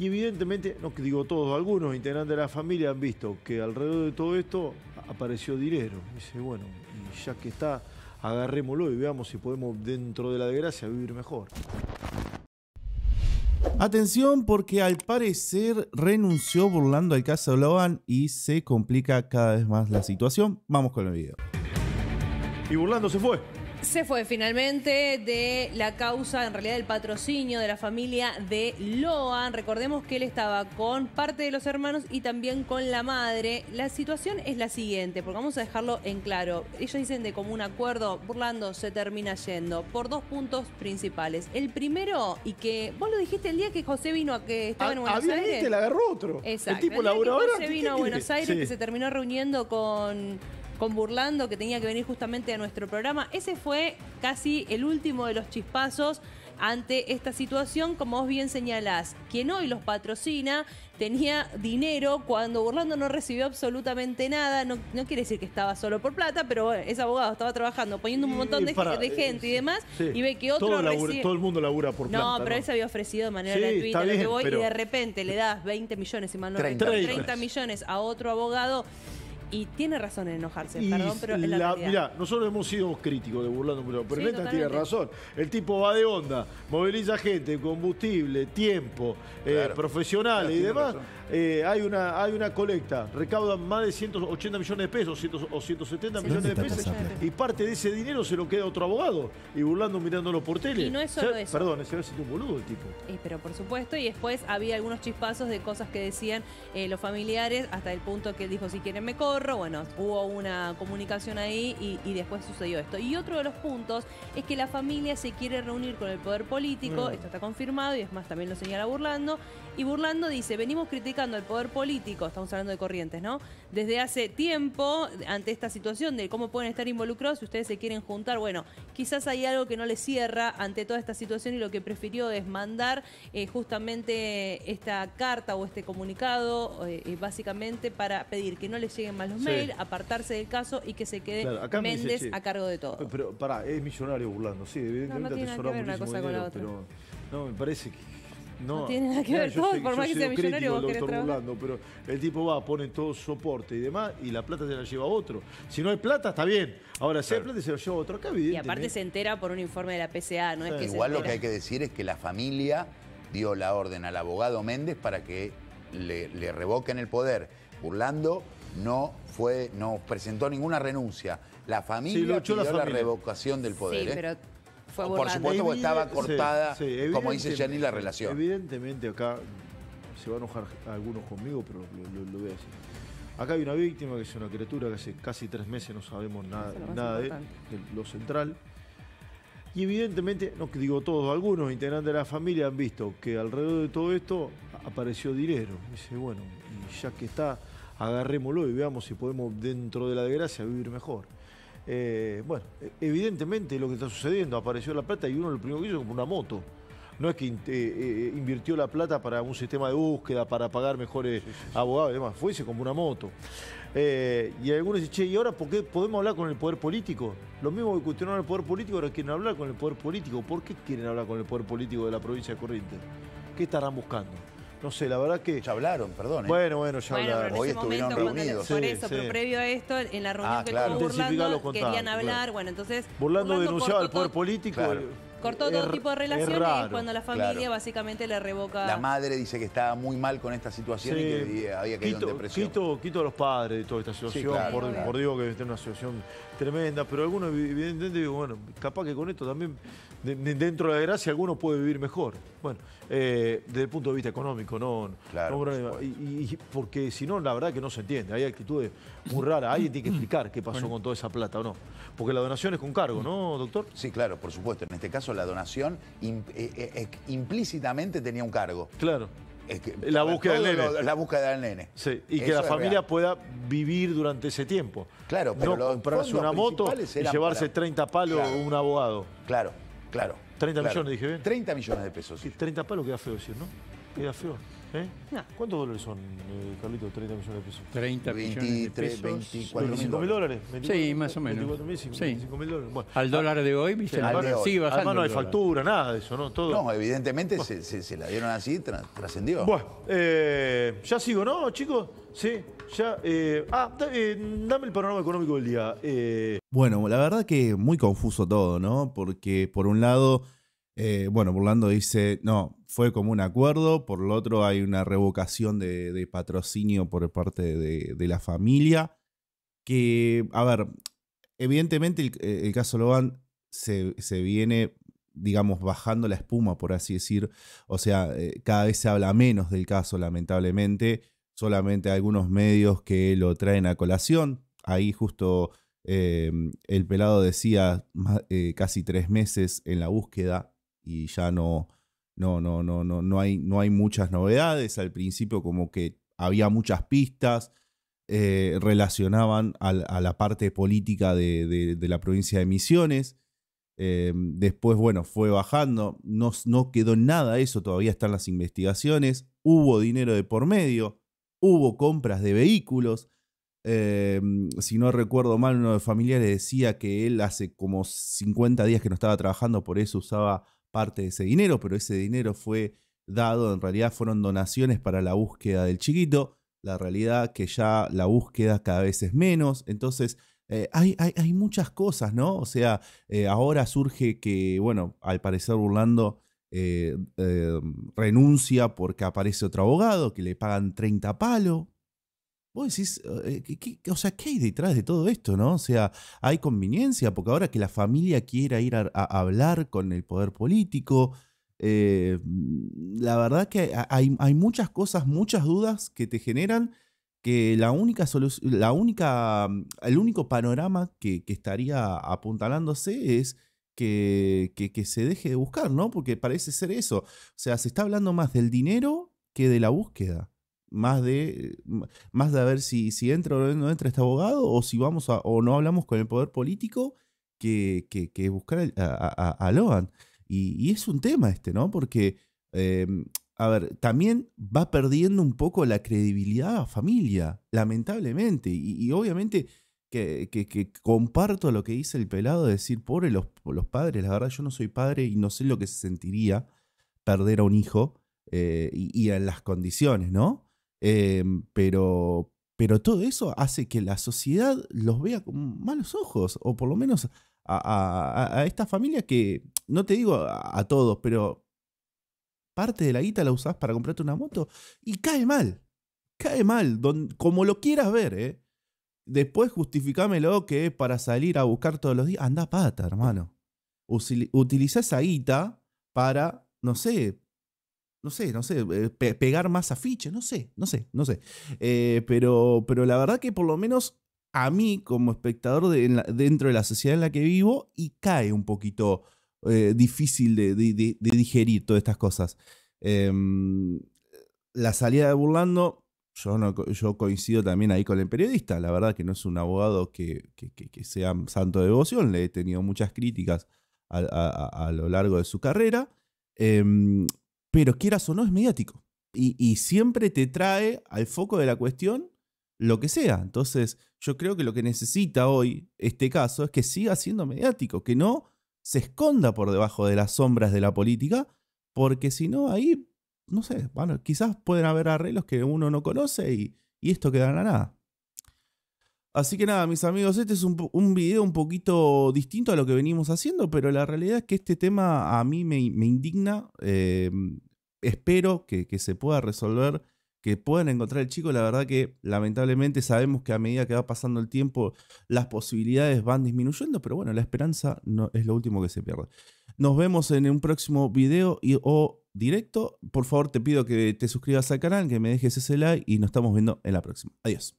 Y evidentemente, no digo todos, algunos integrantes de la familia han visto que alrededor de todo esto apareció dinero. dice, bueno, ya que está, agarrémoslo y veamos si podemos dentro de la desgracia vivir mejor. Atención porque al parecer renunció burlando al caso Loban y se complica cada vez más la situación. Vamos con el video. Y burlando se fue. Se fue finalmente de la causa, en realidad del patrocinio de la familia de Loan. Recordemos que él estaba con parte de los hermanos y también con la madre. La situación es la siguiente, porque vamos a dejarlo en claro. Ellos dicen de un acuerdo, Burlando se termina yendo por dos puntos principales. El primero, y que vos lo dijiste el día que José vino a que estaba ah, en Buenos Aires. te la agarró otro. Exacto. El tipo el día que José vino a Buenos Aires, que se terminó reuniendo con con Burlando, que tenía que venir justamente a nuestro programa. Ese fue casi el último de los chispazos ante esta situación, como vos bien señalás, quien hoy los patrocina tenía dinero cuando Burlando no recibió absolutamente nada. No, quiere decir que estaba solo por plata, pero ese es abogado, estaba trabajando, poniendo un montón de, eh, gente y demás, y ve que otro todo, todo, el mundo labura por plata. No, pero él se había ofrecido de manera gratuita, y de repente le das 20 millones, y más. 30 millones a otro abogado. Y tiene razón en enojarse, perdón, pero la, Mirá, nosotros hemos sido críticos de burlando, pero el tiene razón. El tipo va de onda, moviliza gente, combustible, tiempo, eh, profesionales y demás. Eh, hay, una, hay una colecta, recaudan más de 180 millones de pesos o 170 millones de pesos y parte de ese dinero se lo queda otro abogado y burlando mirándolo por tele. Y no es solo eso. Perdón, ese es un boludo el tipo. pero por supuesto, y después había algunos chispazos de cosas que decían eh, los familiares hasta el punto que dijo, si quieren me corro bueno, hubo una comunicación ahí y, después sucedió esto. Y otro de los puntos es que la familia se quiere reunir con el poder político, mm. esto está confirmado y es más, también lo señala Burlando, y Burlando dice, venimos criticando al poder político, estamos hablando de corrientes, ¿no? Desde hace tiempo, ante esta situación de cómo pueden estar involucrados, si ustedes se quieren juntar, bueno, quizás hay algo que no les cierra ante toda esta situación y lo que prefirió es mandar eh, justamente esta carta o este comunicado, eh, eh, básicamente para pedir que no les lleguen mal los mails, apartarse del caso y que se quede Méndez a cargo de todo. Pero pará, es millonario burlando, sí, evidentemente no, tiene una cosa con la otra. Pero, no, me parece que. No, tiene nada que ver todo, por más que sea millonario vos querés burlando, pero el tipo va, pone todo soporte y demás, y la plata se la lleva a otro. Si no hay plata, está bien. Ahora, si hay plata, se la lleva a otro. Acá, Y aparte se entera por un informe de la PSA, no es que Igual lo que hay que decir es que la familia dio la orden al abogado Méndez para que le, le revoquen el poder. Burlando no fue, no presentó ninguna renuncia. La familia sí, la, revocación del poder. Sí, ¿eh? pero fue Por supuesto, estaba cortada, como dice Jenny, la relación. Evidentemente acá se van a enojar algunos conmigo, pero lo, voy a decir. Acá hay una víctima que es una criatura que hace casi tres meses no sabemos nada, nada de, lo central. Y evidentemente, no digo todos, algunos integrantes de la familia han visto que alrededor de todo esto apareció dinero. dice, bueno, y ya que está, agarrémoslo y veamos si podemos dentro de la desgracia vivir mejor. Eh, bueno, evidentemente lo que está sucediendo, apareció la plata y uno lo primero que hizo fue una moto. No es que eh, eh, invirtió la plata para un sistema de búsqueda, para pagar mejores abogados y demás. fuese como una moto. y algunos dicen, che, ¿y ahora por qué podemos hablar con el poder político? Lo mismo que cuestionaron el poder político, ahora quieren hablar con el poder político. ¿Por qué quieren hablar con el poder político de la provincia de Corrientes? ¿Qué estarán buscando? No sé, la verdad que... Ya hablaron, perdón. ¿eh? Bueno, bueno, ya hablaron. Hoy estuvieron reunidos. Por eso, pero previo a esto, en la reunión que ah, tuvo Burlando, querían hablar. Bueno, entonces... Burlando, denunciado denunciaba al poder político. Eh, Cortó todo tipo de relaciones cuando la familia básicamente le revoca... La madre dice que estaba muy mal con esta situación y que había que quito, depresión. Quito, a los padres de toda esta situación, por, digo que es una situación tremenda, pero algunos evidentemente digo, bueno, capaz que con esto también, dentro de la gracia, alguno puede vivir mejor. Bueno, eh, desde el punto de vista económico, no. Claro, y, porque si no, la verdad que no se entiende. Hay actitudes muy raras. Alguien tiene que explicar qué pasó con toda esa plata o no. Porque la donación es con cargo, ¿no, doctor? Sí, claro, por supuesto. En este caso la donación eh, eh, eh, implícitamente tenía un cargo. Claro. la búsqueda del nene. la búsqueda del nene. Sí, y que la familia pueda vivir durante ese tiempo. Claro, pero no comprarse una moto y llevarse 30 palos un abogado. Claro, claro. 30 millones, dije bien. 30 millones de pesos. 30 palos queda feo decir, ¿no? Queda feo. No. ¿Eh? ¿Cuántos dólares son, eh, Carlitos? 30 millones de pesos. 30 23, millones de pesos. mil dólares. sí, más o menos. mil, dólares. Bueno, al dólar de hoy, viste. sí, de hoy. no hay factura, nada de eso, ¿no? No, evidentemente se, se, la dieron así, trascendió. Bueno, eh, ya sigo, ¿no, chicos? Sí, ya. Eh, ah, eh, dame el panorama económico del día. Bueno, la verdad que muy confuso todo, ¿no? Porque por un lado eh, bueno, Burlando dice, no, fue como un acuerdo, por lo otro hay una revocación de, patrocinio por parte de, la familia, que, a ver, evidentemente el, eh, caso Loban se, se, viene, digamos, bajando la espuma, por así decir, o sea, eh, cada vez se habla menos del caso, lamentablemente, solamente algunos medios que lo traen a colación, ahí justo... el pelado decía casi tres meses en la búsqueda y ya no, no, no, no, no, hay, no hay muchas novedades. Al principio como que había muchas pistas, eh, relacionaban a, la parte política de, la provincia de Misiones. Eh, después, bueno, fue bajando, no, no quedó nada eso, todavía están las investigaciones, hubo dinero de por medio, hubo compras de vehículos. Eh, si no recuerdo mal, uno de familiares decía que él hace como 50 días que no estaba trabajando, por eso usaba parte de ese dinero, pero ese dinero fue dado, en realidad fueron donaciones para la búsqueda del chiquito, la realidad que ya la búsqueda cada vez es menos, entonces eh, hay, hay, muchas cosas, ¿no? O sea, eh, ahora surge que, bueno, al parecer Burlando eh, renuncia porque aparece otro abogado que le pagan 30 palos, Vos decís, eh, eh, o sea, ¿qué hay detrás de todo esto, no? O sea, hay conveniencia, porque ahora que la familia quiera ir a, hablar con el poder político, eh, mm, la verdad que hay, muchas cosas, muchas dudas que te generan que la única solución, la única, mm, el único panorama que, estaría apuntalándose es que, que se deje de buscar, ¿no? Porque parece ser eso. O sea, se está hablando más del dinero que de la búsqueda más de, más de a ver si, entra o no entra este abogado o si vamos a, o no hablamos con el poder político que, buscar a, a, Logan. Y, es un tema este, ¿no? Porque, em, a ver, también va perdiendo un poco la credibilidad a familia, lamentablemente. Y, obviamente que, que, comparto lo que dice el pelado de decir, pobre los, padres, la verdad yo no soy padre y no sé lo que se sentiría perder a un hijo eh, y, en las condiciones, ¿no? Em, pero, pero todo eso hace que la sociedad los vea con malos ojos, o por lo menos a, esta familia que, no te digo a, todos, pero parte de la guita la usás para comprarte una moto y cae mal, cae mal, como lo quieras ver, ¿eh? Después justificámelo que es para salir a buscar todos los días, anda pata, hermano. Utiliza esa guita para, no sé, no sé, no sé, eh, pegar más afiches, no sé, no sé, no sé. Eh, pero, pero la verdad que por lo menos a mí como espectador de, dentro de la sociedad en la que vivo y cae un poquito eh, difícil de, digerir todas estas cosas. Em, la salida de Burlando, yo, no, yo coincido también ahí con el periodista, la verdad que no es un abogado que, sea santo de devoción, le he tenido muchas críticas a, lo largo de su carrera. Em, pero quieras o no es mediático. Y, siempre te trae al foco de la cuestión lo que sea. Entonces, yo creo que lo que necesita hoy este caso es que siga siendo mediático, que no se esconda por debajo de las sombras de la política, porque si no, ahí, no sé, bueno, quizás pueden haber arreglos que uno no conoce y, esto queda nada. Así que nada, mis amigos, este es un, video un poquito distinto a lo que venimos haciendo, pero la realidad es que este tema a mí me, indigna. Eh, espero que, se pueda resolver, que puedan encontrar el chico. La verdad que lamentablemente sabemos que a medida que va pasando el tiempo las posibilidades van disminuyendo, pero bueno, la esperanza no, es lo último que se pierde. Nos vemos en un próximo video y, o directo. Por favor, te pido que te suscribas al canal, que me dejes ese like y nos estamos viendo en la próxima. Adiós.